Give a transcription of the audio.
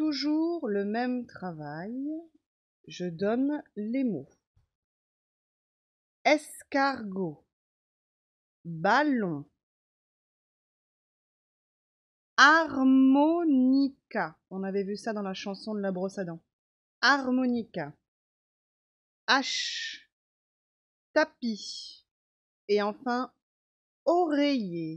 toujours le même travail. Je donne les mots. Escargot, ballon, harmonica. On avait vu ça dans la chanson de la brosse à dents. Harmonica. H. Tapis. Et enfin, oreiller.